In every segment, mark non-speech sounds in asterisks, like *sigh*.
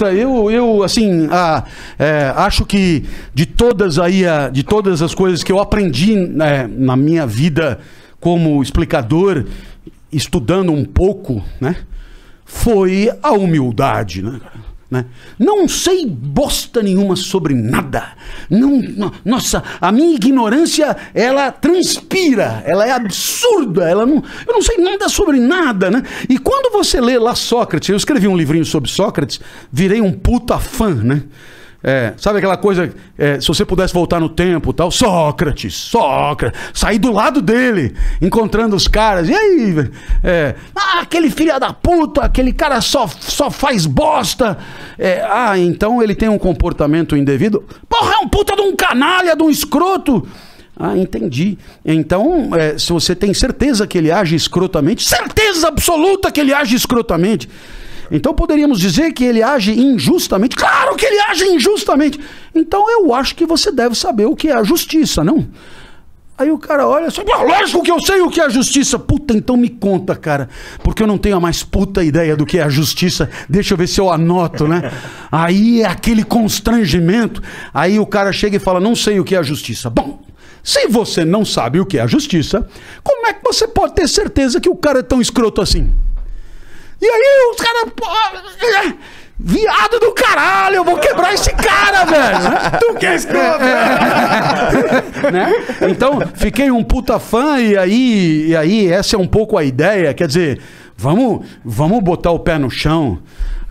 Puta, eu, eu assim, a, ah, é, acho que de todas aí, a, ah, de todas as coisas que eu aprendi né, na minha vida como explicador, estudando um pouco, né? Foi a humildade, né, cara? Né? Não sei bosta nenhuma sobre nada. Não, nossa, a minha ignorância, ela transpira, ela é absurda, ela não, eu não sei nada sobre nada, né? E quando você lê lá Sócrates, eu escrevi um livrinho sobre Sócrates, virei um puta fã, né? É, sabe aquela coisa, é, se você pudesse voltar no tempo tal, Sócrates, Sócrates, sair do lado dele, encontrando os caras, e aí? É, ah, aquele filho da puta, aquele cara só, só faz bosta. É, ah, então ele tem um comportamento indevido? Porra, é um puta de um canalha, de um escroto. Ah, entendi. Então, é, se você tem certeza que ele age escrotamente, certeza absoluta que ele age escrotamente. Então poderíamos dizer que ele age injustamente? Claro que ele age injustamente! Então eu acho que você deve saber o que é a justiça, não? Aí o cara olha assim, ah, lógico que eu sei o que é a justiça. Puta, então me conta, cara. Porque eu não tenho a mais puta ideia do que é a justiça. Deixa eu ver se eu anoto, né? Aí é aquele constrangimento. Aí o cara chega e fala, não sei o que é a justiça. Bom, se você não sabe o que é a justiça, como é que você pode ter certeza que o cara é tão escroto assim? E aí os caras. É, viado do caralho, eu vou quebrar esse cara, velho. tu que é é, *laughs* né? Então, fiquei um puta fã e aí, e aí essa é um pouco a ideia, quer dizer, vamos, vamos botar o pé no chão.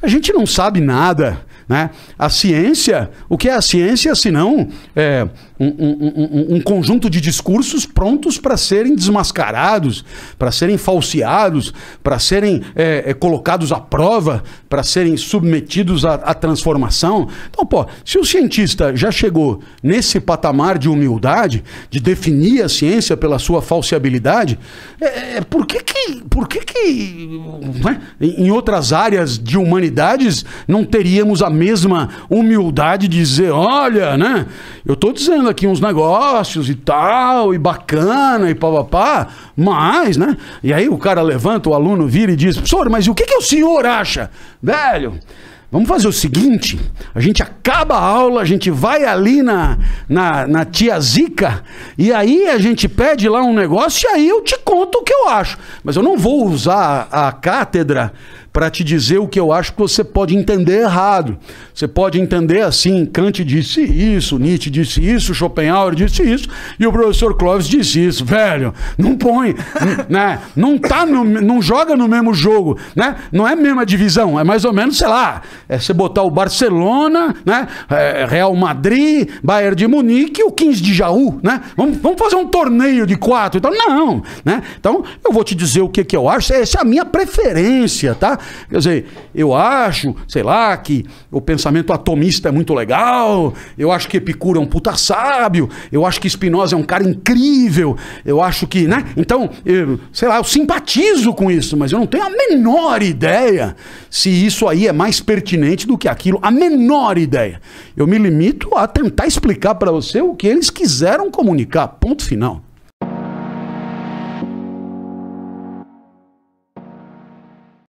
A gente não sabe nada. Né? A ciência, o que é a ciência senão é, um, um, um, um conjunto de discursos prontos para serem desmascarados, para serem falseados, para serem é, é, colocados à prova, para serem submetidos à, à transformação? Então, pô, se o cientista já chegou nesse patamar de humildade, de definir a ciência pela sua falseabilidade, é, é por que que, por que, que né? em outras áreas de humanidades não teríamos a mesma humildade de dizer, olha, né? Eu tô dizendo aqui uns negócios e tal, e bacana, e pá mas, né? E aí o cara levanta, o aluno vira e diz, professor, mas o que, que o senhor acha? Velho, Vamos fazer o seguinte: a gente acaba a aula, a gente vai ali na, na, na, tia Zica, e aí a gente pede lá um negócio, e aí eu te conto o que eu acho. Mas eu não vou usar a cátedra para te dizer o que eu acho que você pode entender errado. Você pode entender assim: Kant disse isso, Nietzsche disse isso, Schopenhauer disse isso, e o professor Clóvis disse isso. Velho, não põe, *laughs* né? Não tá no, não joga no mesmo jogo, né? Não é a mesma divisão, é mais ou menos, sei lá, é você botar o Barcelona, né? É Real Madrid, Bayern de Munique e o 15 de Jaú, né? Vamos, vamos fazer um torneio de quatro, então não, né? Então eu vou te dizer o que que eu acho, essa é a minha preferência, tá? Quer dizer, eu acho, sei lá, que o pensamento atomista é muito legal, eu acho que Epicuro é um puta sábio, eu acho que Spinoza é um cara incrível, eu acho que, né? Então, eu, sei lá, eu simpatizo com isso, mas eu não tenho a menor ideia se isso aí é mais pertinente do que aquilo, a menor ideia. Eu me limito a tentar explicar para você o que eles quiseram comunicar, ponto final.